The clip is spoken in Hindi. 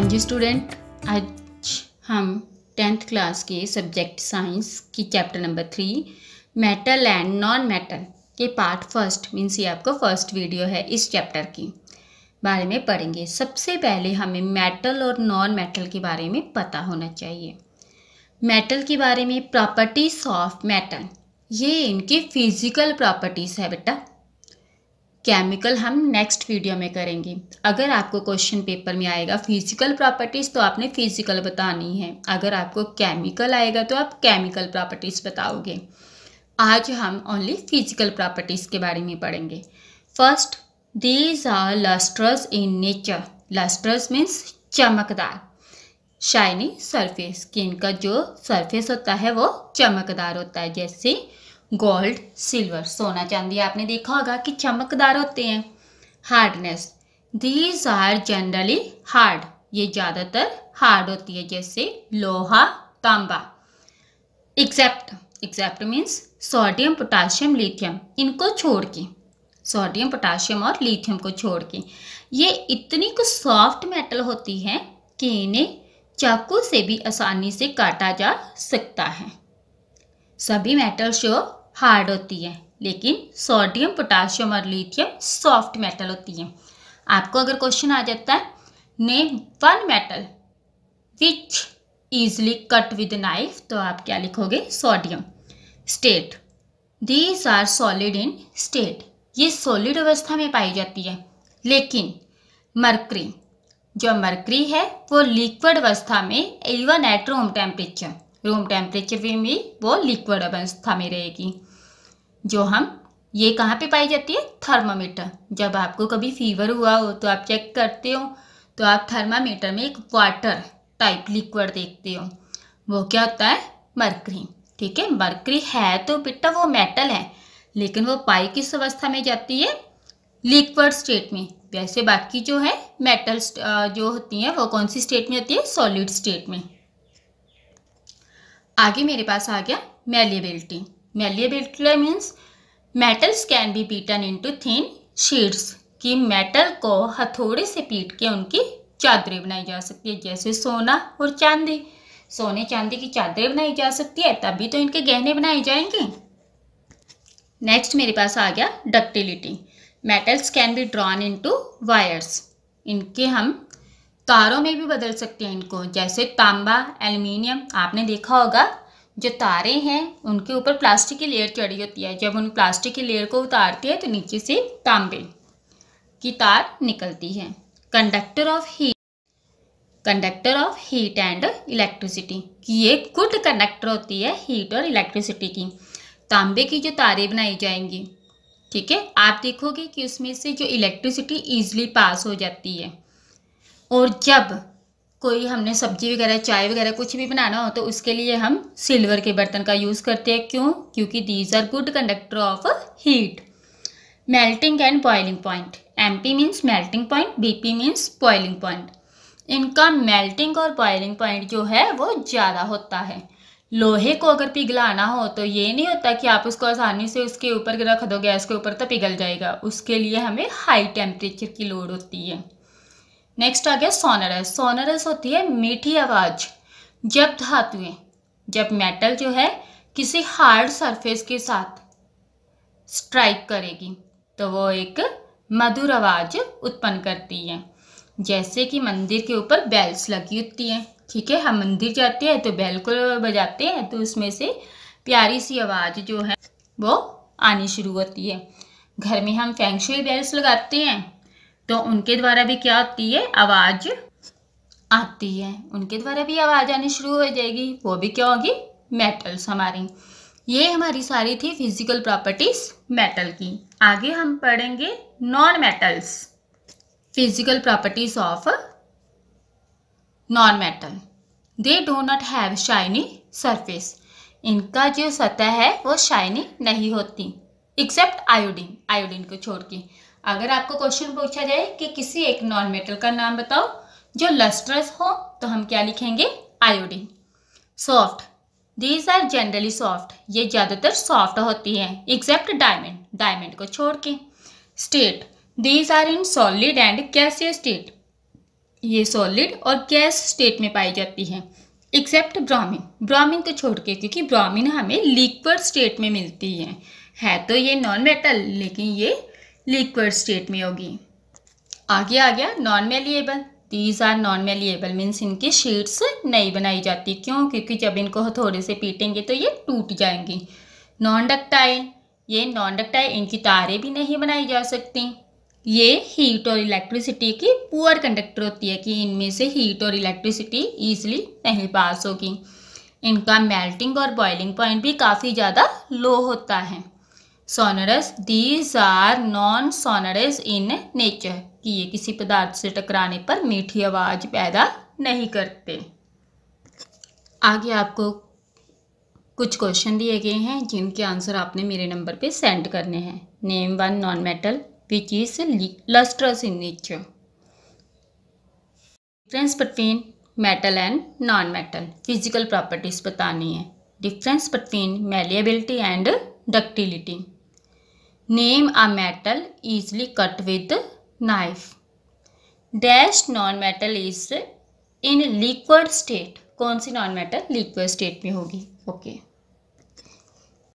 हाँ जी स्टूडेंट आज हम टेंथ क्लास के सब्जेक्ट साइंस की chapter number three metal and non metal के पार्ट फर्स्ट मीन्स ये आपका फर्स्ट वीडियो है इस चैप्टर की बारे में पढ़ेंगे सबसे पहले हमें मेटल और नॉन मेटल के बारे में पता होना चाहिए मेटल के बारे में प्रॉपर्टीज ऑफ मेटल ये इनके फिजिकल प्रॉपर्टीज़ है बेटा केमिकल हम नेक्स्ट वीडियो में करेंगे अगर आपको क्वेश्चन पेपर में आएगा फिजिकल प्रॉपर्टीज़ तो आपने फिजिकल बतानी है अगर आपको केमिकल आएगा तो आप केमिकल प्रॉपर्टीज़ बताओगे आज हम ओनली फिजिकल प्रॉपर्टीज़ के बारे में पढ़ेंगे first these are lustrous in nature lustrous means चमकदार शाइनी सरफेस स्किन का जो सरफेस होता है वो चमकदार होता है जैसे गोल्ड सिल्वर सोना चांदी आपने देखा होगा कि चमकदार होते हैं hardness these are generally hard ये ज़्यादातर हार्ड होती है जैसे लोहा तांबा except except means sodium potassium lithium इनको छोड़ के सोडियम पोटाशियम और लिथियम को छोड़ के ये इतनी कुछ सॉफ्ट मेटल होती है कि इन्हें चाकू से भी आसानी से काटा जा सकता है सभी मेटल्स जो हार्ड होती है लेकिन सोडियम पोटाशियम और लिथियम सॉफ्ट मेटल होती है आपको अगर क्वेश्चन आ जाता है name one metal which easily cut with knife तो आप क्या लिखोगे sodium state these are solid in state ये सॉलिड अवस्था में पाई जाती है लेकिन मरकरी जो मरकरी है वो लिक्विड अवस्था में even at room temperature room temperature में भी वो लिक्विड अवस्था में रहेगी जो हम ये कहाँ पे पाई जाती है थर्मामीटर जब आपको कभी फीवर हुआ हो तो आप चेक करते हो तो आप थर्मामीटर में एक वाटर टाइप लिक्विड देखते हो वो क्या होता है मरकरी ठीक है मरकरी है तो बेटा वो मेटल है लेकिन वो पाई किस अवस्था में जाती है लिक्विड स्टेट में वैसे बाकी जो है मेटल जो होती हैं वो कौन सी स्टेट में होती है सॉलिड स्टेट में आगे मेरे पास आ गया malleability malleability means metals can be beaten into thin sheets कि मेटल को हथौड़े से पीट के उनकी चादरें बनाई जा सकती है जैसे सोना और चांदी सोने चांदी की चादरें बनाई जा सकती है तभी तो इनके गहने बनाए जाएंगे नेक्स्ट मेरे पास आ गया ductility metals can be drawn into wires इनके हम तारों में भी बदल सकते हैं इनको जैसे तांबा एल्यूमिनियम आपने देखा होगा जो तारे हैं उनके ऊपर प्लास्टिक की लेयर चढ़ी होती है जब उन प्लास्टिक की लेयर को उतारती है तो नीचे से तांबे की तार निकलती है conductor of heat conductor of heat and electricity कि ये गुड कंडक्टर होती है हीट और इलेक्ट्रिसिटी की तांबे की जो तारें बनाई जाएंगी ठीक है आप देखोगे कि उसमें से जो इलेक्ट्रिसिटी ईजिली पास हो जाती है और जब कोई हमने सब्जी वगैरह चाय वगैरह कुछ भी बनाना हो तो उसके लिए हम सिल्वर के बर्तन का यूज़ करते हैं क्यों क्योंकि these are good conductor of heat melting and boiling point M P means melting point B P means boiling point इनका मेल्टिंग और बॉयलिंग पॉइंट जो है वो ज़्यादा होता है लोहे को अगर पिघलाना हो तो ये नहीं होता कि आप उसको आसानी से उसके ऊपर रख दो गैस के ऊपर तो पिघल जाएगा उसके लिए हमें हाई टेम्परेचर की लोड होती है नेक्स्ट आ गया सोनरस सोनरस होती है मीठी आवाज़ जब धातुएं जब मेटल जो है किसी हार्ड सरफेस के साथ स्ट्राइक करेगी तो वो एक मधुर आवाज़ उत्पन्न करती है जैसे कि मंदिर के ऊपर बेल्स लगी होती हैं ठीक है हम मंदिर जाते हैं तो बेल को बजाते हैं तो उसमें से प्यारी सी आवाज़ जो है वो आनी शुरू होती है घर में हम फेंगशुई बेल्स लगाते हैं तो उनके द्वारा भी क्या होती है आवाज़ आती है उनके द्वारा भी आवाज़ आनी शुरू हो जाएगी वो भी क्या होगी मेटल्स हमारी ये हमारी सारी थी फिजिकल प्रॉपर्टीज़ मेटल की आगे हम पढ़ेंगे non metals physical properties of non metal they do not have shiny surface इनका जो सतह है वो शाइनी नहीं होती एक्सेप्ट आयोडीन आयोडीन को छोड़ के अगर आपको क्वेश्चन पूछा जाए कि किसी एक नॉन मेटल का नाम बताओ जो लस्ट्रस हो तो हम क्या लिखेंगे iodine soft these are generally soft ये ज़्यादातर सॉफ्ट होती हैं एग्जैप्ट डायमंड डायमंड को छोड़ के state these are in solid and कैसे स्टेट ये सॉलिड और गैस स्टेट में पाई जाती है एक्सेप्ट ब्रामिन ब्रामिन को छोड़ के क्योंकि ब्रामिन हमें लिक्विड स्टेट में मिलती है है तो ये नॉन मेटल लेकिन ये लिक्विड स्टेट में होगी आगे आ गया non malleable these are non malleable means इनकी शीट्स नहीं बनाई जाती क्यों क्योंकि जब इनको हथौड़े से पीटेंगे तो ये टूट जाएंगी नॉन डक्टाइल ये नॉन डक्टाइल इनकी तारें भी नहीं बनाई जा सकती ये हीट और इलेक्ट्रिसिटी की पुअर कंडक्टर होती है कि इनमें से हीट और इलेक्ट्रिसिटी ईजिली नहीं पास होगी इनका मेल्टिंग और बॉइलिंग पॉइंट भी काफ़ी ज़्यादा लो होता है sonorous these are non sonorous in nature कि ये किसी पदार्थ से टकराने पर मीठी आवाज़ पैदा नहीं करते आगे आपको कुछ क्वेश्चन दिए गए हैं जिनके आंसर आपने मेरे नंबर पे सेंड करने हैं name one non metal which is lustrous in nature difference between metal and non metal physical properties बतानी है difference between malleability and ductility Name a metal easily cut with knife. Dash non-metal is in liquid state. कौन सी नॉन मेटल लिक्विड स्टेट में होगी ओके okay.